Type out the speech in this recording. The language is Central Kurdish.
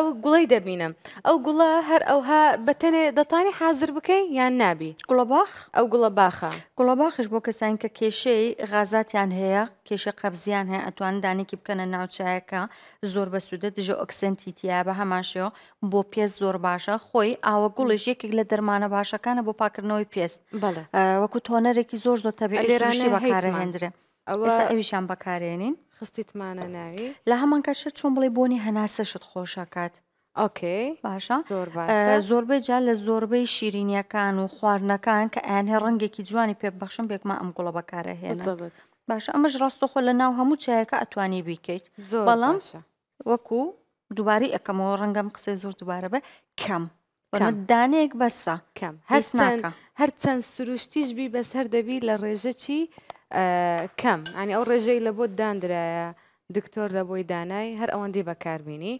ئەو گوڵی دەبینم ئەو گوڵە هەر ئەوها بەتەنێ دەتانی حاضر بکەی یان نابی گوڵەباخ ئەو گوڵە باخە گوڵەباخش بۆ کەسان کە کێشەی غازاتیان هەیە کێشە قەبزیان هەیە ئەتوان دانێکی بکەنە ناوچایەکە زۆر بە سوودە دژە ئۆکسنتیتیە بە هەماشەوە بۆ پێست زۆر باشە خۆی ئاوە گوڵش یەکێک لە دەرمانە باشەکانە بۆ پاکردنەوەی پێست وەکو تۆنەرێکی زۆر زۆر تەبیێرانی بەکارە هێندرێ ئەویشان بەکارێنین. خستیتمانە ناوی لە هەمان کاشە چۆن بڵێ بۆنی هەناسەشت خۆشەکات ئۆکەی باشە زۆربەی جا لە زۆربەی شیرینیەکان و خواردنەکان کە ئەهێ ڕەنگێکی جوانی پێبخشم بێکما ئەم گوڵە بەکارە هێنا باشە ئەمەش ڕاستەخۆ لە ناو هەموو چایەکە ئەتوانی بیکەیت بەڵام وەکو دووباری ئەەکەمەوە ڕەنگەم قسەی زۆر دووبارە بە کەم. دانەیەک بەسە کەم هەر هەر چەند سروشتیش بی بەسەر دەبی لە ڕێژە چی کەم ئەنی ئەو ڕێژەی لە بۆ دانرایە دکتۆر لە بۆی دانای هەر ئەوەندەی بەکاربیینی